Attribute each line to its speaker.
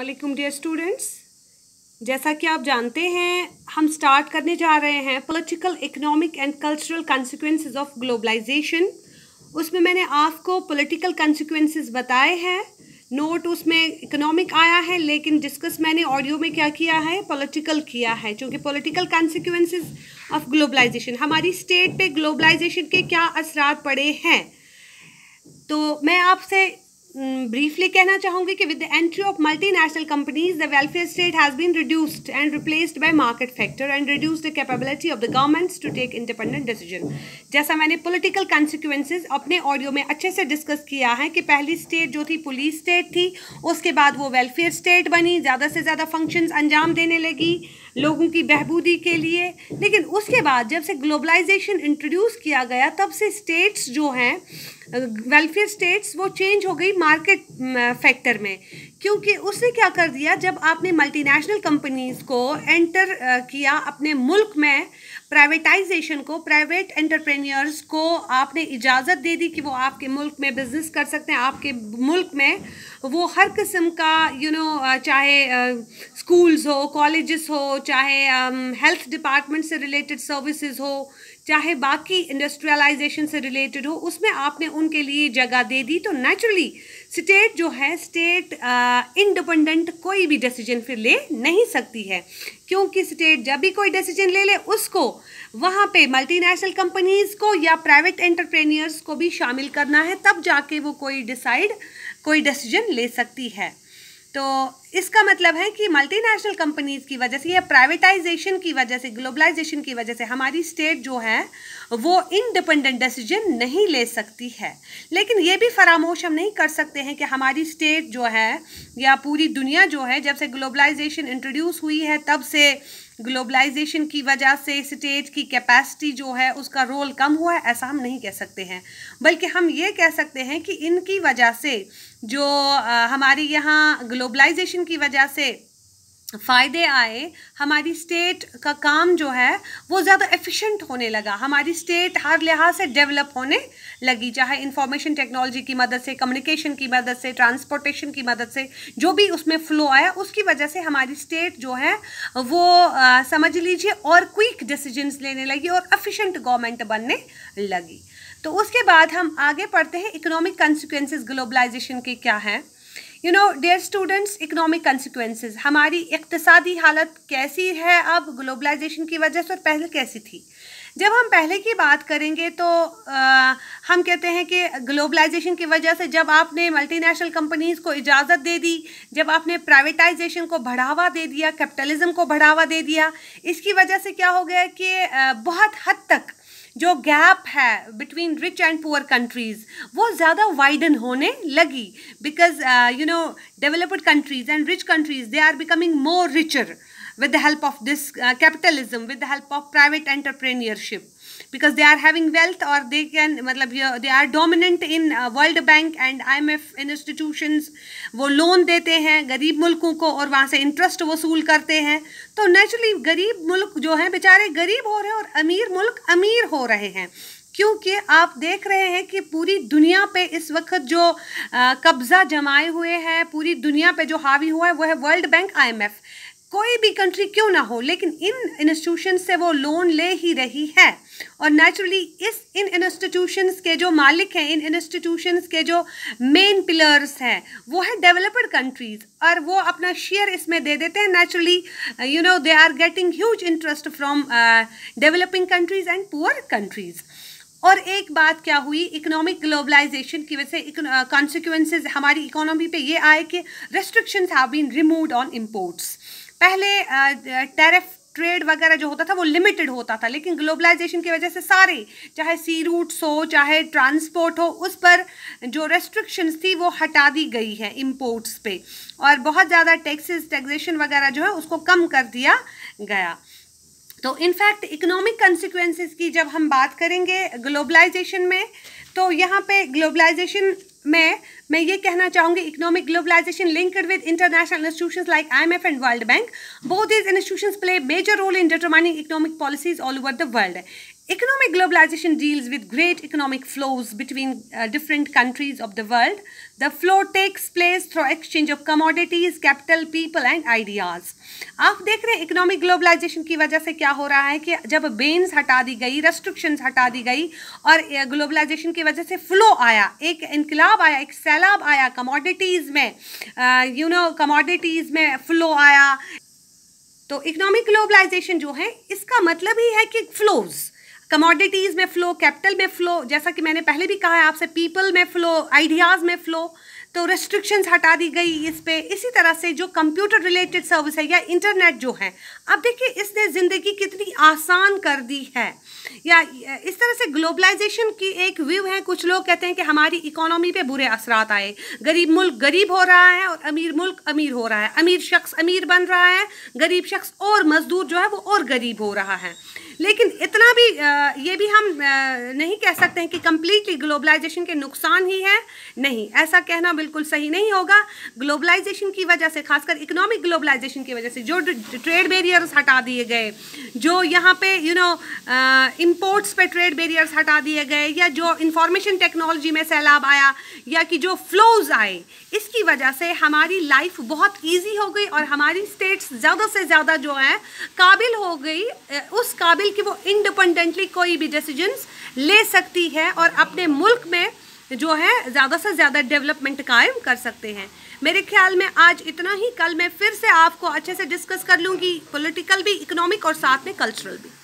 Speaker 1: वालेकुम dear students जैसा कि आप जानते हैं हम स्टार्ट करने जा रहे हैं political economic and cultural consequences of globalization उसमें मैंने आपको पॉलिटिकल कॉन्सिक्वेंसेस बताए हैं नोट उसमें इकोनॉमिक आया है लेकिन डिस्कस मैंने ऑडियो में क्या किया है पॉलिटिकल किया है क्योंकि पॉलिटिकल कॉन्सिक्वेंसेस ऑफ ग्लोबलाइजेशन हमारी स्टेट पे ग्लोबलाइजेशन के क्या असरा पड़े हैं तो मैं आपसे briefly कहना चाहूँगी कि with the entry of multinational companies, the welfare state has been reduced and replaced by market factor and reduced the capability of the governments to take independent decision. जैसा मैंने political consequences अपने audio में अच्छे से discuss किया है कि पहली स्टेट जो थी पुलिस स्टेट थी उसके बाद वो वेलफेयर स्टेट बनी ज़्यादा से ज़्यादा फंक्शंस अंजाम देने लगी लोगों की बहबूदी के लिए लेकिन उसके बाद जब से ग्लोबलाइजेशन इंट्रोड्यूस किया गया तब से स्टेट्स जो हैं वेलफेयर स्टेट्स वो चेंज हो गई मार्केट फैक्टर में क्योंकि उसने क्या कर दिया जब आपने मल्टीनेशनल कंपनीज़ को एंटर किया अपने मुल्क में प्राइवेटाइजेशन को प्राइवेट एंटरप्रेन्योर्स को आपने इजाज़त दे दी कि वो आपके मुल्क में बिज़नेस कर सकते हैं आपके मुल्क में वो हर किस्म का you you know know, uh, चाहे स्कूल्स uh, हो कॉलेजेस हो चाहे हेल्थ um, डिपार्टमेंट से रिलेटेड सर्विसेज हो चाहे बाकी इंडस्ट्रियलाइजेशन से रिलेटेड हो उसमें आपने उनके लिए जगह दे दी तो नेचुरली स्टेट जो है स्टेट इंडिपेंडेंट uh, कोई भी डिसीजन फिर ले नहीं सकती है क्योंकि स्टेट जब भी कोई डिसीजन ले ले उसको वहाँ पे मल्टीनेशनल कंपनीज को या प्राइवेट एंटरप्रेन्योर्स को भी शामिल करना है तब जाके वो कोई डिसाइड कोई डिसीजन ले सकती है तो इसका मतलब है कि मल्टीनेशनल कंपनीज़ की वजह से या प्राइवेटाइजेशन की वजह से ग्लोबलाइजेशन की वजह से हमारी स्टेट जो है वो इंडिपेंडेंट डिसीजन नहीं ले सकती है लेकिन ये भी फरामोश हम नहीं कर सकते हैं कि हमारी स्टेट जो है या पूरी दुनिया जो है जब से ग्लोबलाइजेशन इंट्रोड्यूस हुई है तब से ग्लोबलाइजेशन की वजह से स्टेट की कैपेसिटी जो है उसका रोल कम हुआ है ऐसा हम नहीं कह सकते हैं बल्कि हम ये कह सकते हैं कि इनकी वजह से जो हमारी यहाँ ग्लोबलाइजेशन की वजह से फ़ायदे आए हमारी स्टेट का काम जो है वो ज़्यादा एफिशिएंट होने लगा हमारी स्टेट हर लिहाज से डेवलप होने लगी चाहे इंफॉर्मेशन टेक्नोलॉजी की मदद से कम्युनिकेशन की मदद से ट्रांसपोर्टेशन की मदद से जो भी उसमें फ़्लो आया उसकी वजह से हमारी स्टेट जो है वो आ, समझ लीजिए और क्विक डिसीजंस लेने लगी और अफिशेंट गवर्नमेंट बनने लगी तो उसके बाद हम आगे पढ़ते हैं इकोनॉमिक कंसिक्वेंस ग्लोबलाइजेशन के क्या हैं you know dear students economic consequence हमारी इकतसादी हालत कैसी है अब ग्लोबलाइजेशन की वजह से और पहले कैसी थी जब हम पहले की बात करेंगे तो आ, हम कहते हैं कि ग्लोबलाइजेशन की वजह से जब आपने मल्टीनेशनल कंपनीज़ को इजाज़त दे दी जब आपने प्राइवेटाइजेशन को बढ़ावा दे दिया कैपिटलिज्म को बढ़ावा दे दिया इसकी वजह से क्या हो गया कि बहुत जो गैप है between rich and poor countries वो ज़्यादा वाइडन होने लगी because you know developed countries and rich countries they are becoming more richer with the help of this uh, capitalism with the help of private entrepreneurship because they are having wealth or they can मतलब they are dominant in uh, world bank and IMF institutions wo loan dete hain gareeb mulkon ko aur wahan se interest vasool karte hain to naturally gareeb mulk jo hain bechare gareeb ho rahe hain aur ameer mulk ameer ho rahe hain क्योंकि आप देख रहे हैं कि पूरी दुनिया पे इस वक्त जो कब्ज़ा जमाए हुए है पूरी दुनिया पे जो हावी हुआ है वो है वर्ल्ड बैंक आईएमएफ कोई भी कंट्री क्यों ना हो लेकिन इन इंस्टीट्यूशन से वो लोन ले ही रही है और नेचुरली इस इन इंस्टीट्यूशंस के जो मालिक हैं इन इंस्टीट्यूशंस के जो मेन पिलर्स हैं वो है डेवलप्ड कंट्रीज और वो अपना शेयर इसमें दे देते हैं naturally you know they are getting huge interest from developing countries and poor countries और एक बात क्या हुई इकोनॉमिक ग्लोबलाइजेशन की वजह से कॉन्सिक्वेंसेज uh, हमारी इकोनॉमी पे ये आए कि restrictions have been removed on imports पहले टैरिफ ट्रेड वगैरह जो होता था वो लिमिटेड होता था लेकिन ग्लोबलाइजेशन की वजह से सारे चाहे सी रूट्स हो चाहे ट्रांसपोर्ट हो उस पर जो रेस्ट्रिक्शंस थी वो हटा दी गई है इम्पोर्ट्स पे और बहुत ज़्यादा टैक्सेस टैक्सेशन वगैरह जो है उसको कम कर दिया गया तो इनफैक्ट इकोनॉमिक कंसिक्वेंसेस की जब हम बात करेंगे ग्लोबलाइजेशन में तो यहाँ पे ग्लोबलाइजेशन में मैं ये कहना चाहूँगी economic globalization linked with international institutions like IMF and world bank both these institutions play major role in determining economic policies all over the world Economic globalization deals with great economic flows between uh, different countries of the world. The flow takes place through exchange of commodities, capital, people and ideas. aap dekh rahe economic globalization ki wajah se kya ho raha hai ki jab bans hata di gayi restrictions hata di gayi aur globalization ki wajah se flow aaya ek inqilab aaya ek एक aaya commodities mein uh, you know commodities mein flow aaya तो economic globalization जो है इसका मतलब ही है कि flows commodities में फ़्लो कैपिटल में फ़्लो जैसा कि मैंने पहले भी कहा है आपसे पीपल में फ़्लो आइडियाज़ में फ़्लो तो रेस्ट्रिक्शंस हटा दी गई इस पर इसी तरह से जो कंप्यूटर रिलेटेड सर्विस है या इंटरनेट जो है अब देखिए इसने ज़िंदगी कितनी आसान कर दी है या इस तरह से ग्लोबलाइजेशन की एक व्यू है कुछ लोग कहते हैं कि हमारी इकोनॉमी पे बुरे असरात आए गरीब मुल्क गरीब हो रहा है और अमीर मुल्क अमीर हो रहा है अमीर शख्स अमीर बन रहा है गरीब शख्स और मजदूर जो है वो और गरीब हो रहा है लेकिन इतना भी ये भी हम नहीं कह सकते हैं कि कम्प्लीटली ग्लोबलाइजेशन के नुकसान ही है नहीं ऐसा कहना बिल्कुल सही नहीं होगा ग्लोबलाइजेशन की वजह से खासकर इकोनॉमिक ग्लोबलाइजेशन की वजह से जो ट्रेड बैरियर्स हटा दिए गए जो यहाँ पे यू नो इम्पोर्ट्स पे ट्रेड बैरियर्स हटा दिए गए या जो इंफॉर्मेशन टेक्नोलॉजी में सैलाब आया या कि जो फ्लोज आए इसकी वजह से हमारी लाइफ बहुत ईजी हो गई और हमारी स्टेट्स ज़्यादा से ज़्यादा जो है काबिल हो गई उस काबिल यानी कि वो इंडिपेंडेंटली कोई भी डिसीजंस ले सकती है और अपने मुल्क में जो है ज़्यादा से ज़्यादा डेवलपमेंट कायम कर सकते हैं मेरे ख्याल में आज इतना ही कल मैं फिर से आपको अच्छे से डिस्कस कर लूँगी पॉलिटिकल भी इकोनॉमिक और साथ में कल्चरल भी